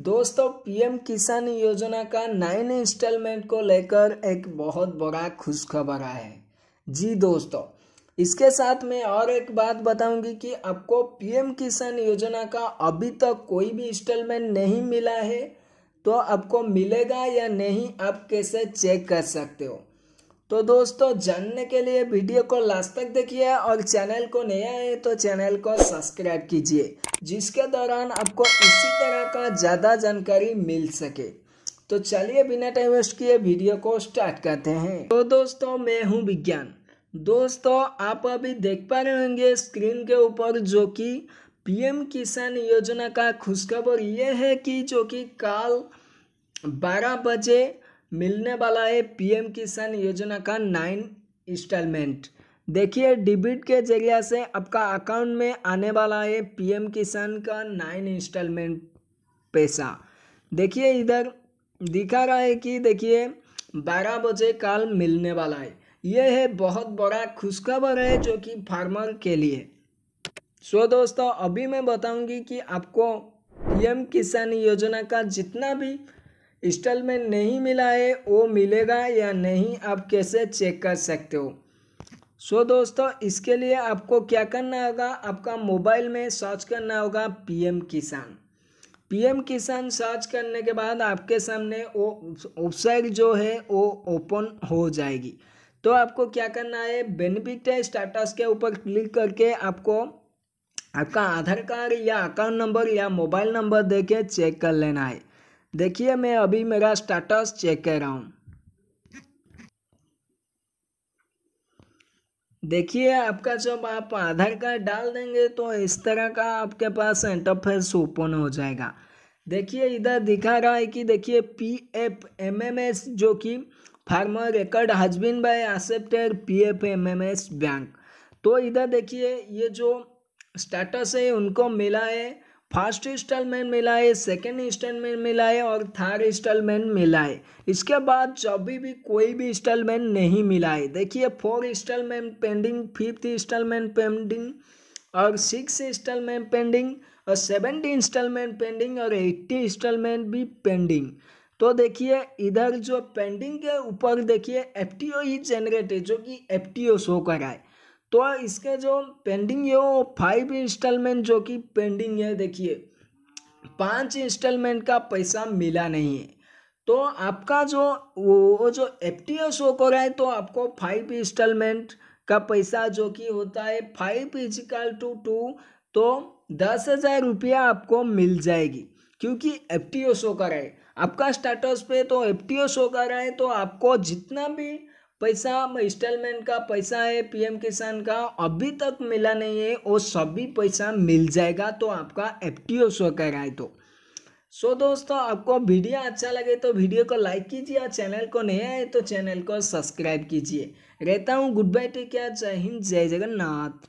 दोस्तों पीएम किसान योजना का नाइन इंस्टॉलमेंट को लेकर एक बहुत बड़ा खुशखबर आया है जी दोस्तों इसके साथ मैं और एक बात बताऊंगी कि आपको पीएम किसान योजना का अभी तक तो कोई भी इंस्टॉलमेंट नहीं मिला है तो आपको मिलेगा या नहीं आप कैसे चेक कर सकते हो तो दोस्तों जानने के लिए वीडियो को लास्ट तक देखिए और चैनल को नया है तो चैनल को सब्सक्राइब कीजिए जिसके दौरान आपको इसी तरह का ज़्यादा जानकारी मिल सके तो चलिए बिना टाइम वेस्ट किए वीडियो को स्टार्ट करते हैं तो दोस्तों मैं हूँ विज्ञान दोस्तों आप अभी देख पा रहे होंगे स्क्रीन के ऊपर जो कि पीएम किसान योजना का खुशखबर ये है कि जो कि कल बारह बजे मिलने वाला है पीएम किसान योजना का नाइन इंस्टॉलमेंट देखिए डेबिट के जरिया से आपका अकाउंट में आने वाला है पीएम किसान का नाइन इंस्टॉलमेंट पैसा देखिए इधर दिखा रहा है कि देखिए बारह बजे काल मिलने वाला है यह है बहुत बड़ा खुशखबर है जो कि फार्मर के लिए सो दोस्तों अभी मैं बताऊंगी कि आपको पीएम किसान योजना का जितना भी इंस्टॉलमेंट नहीं मिला है वो मिलेगा या नहीं आप कैसे चेक कर सकते हो सो so, दोस्तों इसके लिए आपको क्या करना होगा आपका मोबाइल में सर्च करना होगा पीएम किसान पीएम किसान सर्च करने के बाद आपके सामने वो वेबसाइट जो है वो ओपन हो जाएगी तो आपको क्या करना है बेनिफिट स्टेटस के ऊपर क्लिक करके आपको आपका आधार कार्ड या अकाउंट नंबर या मोबाइल नंबर देके चेक कर लेना है देखिए मैं अभी मेरा स्टेटस चेक कर रहा हूँ देखिए आपका जब आप आधार कार्ड डाल देंगे तो इस तरह का आपके पास इंटरफेस ओपन हो जाएगा देखिए इधर दिखा रहा है कि देखिए P F M M S जो कि farmer record has been by accepted P F M M S bank तो इधर देखिए ये जो स्टेटस है उनको मिला है फर्स्ट इंस्टॉलमेंट मिला है सेकेंड इंस्टॉलमेंट मिला है और थर्ड इंस्टॉलमेंट मिला है इसके बाद जब भी कोई भी इंस्टॉलमेंट नहीं मिला है देखिए four installment pending fifth installment pending और सिक्स इंस्टॉलमेंट पेंडिंग और सेवेंटी इंस्टॉलमेंट पेंडिंग और एट्टी इंस्टॉलमेंट भी पेंडिंग तो देखिए इधर जो पेंडिंग के ऊपर देखिए एफ टी ओ ही जनरेट है जो कि एफ टी ओ शो कराए तो इसके जो पेंडिंग है वो फाइव इंस्टॉलमेंट जो कि पेंडिंग है देखिए पांच इंस्टॉलमेंट का पैसा मिला नहीं है तो आपका जो वो जो एफ टी शो कर रहा है तो आपको फाइव इंस्टॉलमेंट का पैसा जो कि होता है फाइव इजिकल टू टू तो दस हज़ार रुपया आपको मिल जाएगी क्योंकि एफ टी ओ शो कर रहा है आपका स्टेटस पे तो एफ टी ओ शो कर रहा है तो आपको जितना भी पैसा इंस्टॉलमेंट का पैसा है पीएम किसान का अभी तक मिला नहीं है वो सभी पैसा मिल जाएगा तो आपका एफ टी ओ शो कर रहा है तो सो so, दोस्तों आपको वीडियो अच्छा लगे तो वीडियो को लाइक कीजिए और चैनल को नया है तो चैनल को सब्सक्राइब कीजिए रहता हूँ गुड बाय टेक केयर जय हिंद जय जगन्नाथ